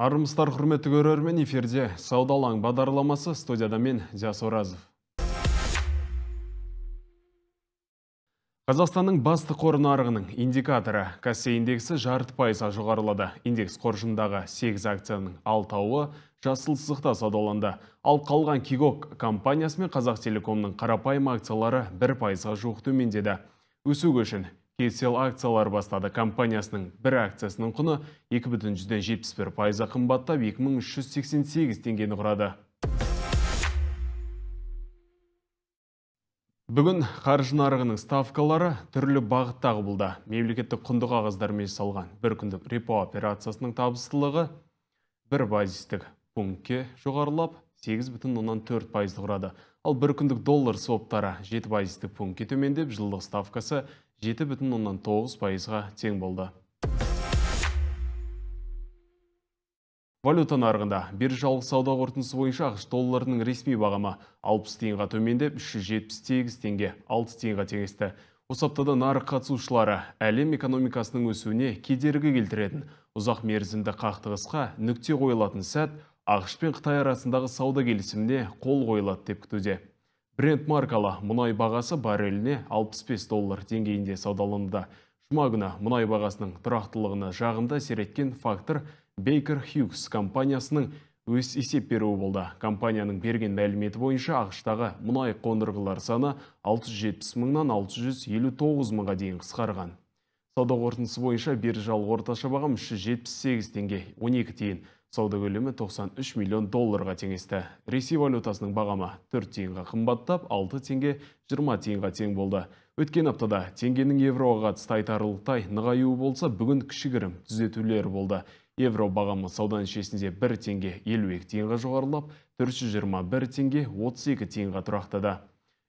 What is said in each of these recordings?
Армыстар құрметті көрермен еферде сауда алаң бағдарламасы студияда мен диас оразов қазақстанның басты қор нарығының индикаторы кассе индексі жарты пайызға жоғарылады индекс қоржындағы 8 акцияның алтауы жасыл сызықта саудаланды ал қалған кигок компаниясы мен қазақтелекомның қарапайым акциялары 1 пайызға жуық төмендеді өсу үшін – кселл акциялар бастады компаниясының бір акциясының құны 2,71 пайызға қымбаттап 2388 теңгені құрады бүгін қаржы нарығының ставкалары түрлі бағыттағы бұлда. мемлекеттік құнды қағаздармен салған бір күндік репо операциясының табыстылығы бір базистік пунктке жоғарылап 8,4 пайызды құрады ал бір күндік доллар соптары 7 базистік пунктке төмендеп жылдық ставкасы жеті бүтін оннан тоғыз пайызға тең болды валюта нарығында биржалық сауда қорытындысы бойынша ақш долларының ресми бағамы 60 тиынға төмендеп 378 теңге 6 тиынға теңесті осы аптада нарық қатысушылары әлем экономикасының өсуіне кедергі келтіретін ұзақ мерзімді қақтығысқа нүкте қойылатын сәт ақш пен қытай арасындағы сауда келісіміне қол қойылады деп күтуде Брент маркалы мұнай бағасы барреліне 65 доллар деңгейінде саудаланды. Жұма күні мұнай бағасының тұрақтылығына жағымда сереткен фактор Baker Hughes компаниясының өз есеп беруі болды. Компанияның берген мәліметі бойынша ағыштағы мұнай қондырғылар саны 670 мыңнан 659 мыңға дейін қысқарған. Сауда қорытындысы бойынша биржалық орташа бағам 378 теңге 12 тиын. Сауда көлемі 93 миллион долларға теңесті. Ресей валютасының бағамы 4 тиынға қымбаттап, 6 теңге 20 тиынға тең болды. Өткен аптада теңгенің евроға қатысты айтарлықтай нығаюы болса, бүгін кішігірім түзетулер болды. Евро бағамы сауда шесінде 1 теңге 52 тиынға жоғарылап, 421 теңге 32 тиынға тұрақтады.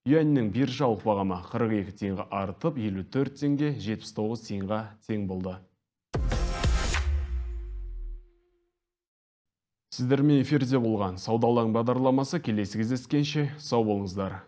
Юаньның биржалық бағамы 42 теңге артып 54 теңге 79 теңге тең болды сіздермен эфирде болған саудалаң бағдарламасы келесі кездескенше сау болыңыздар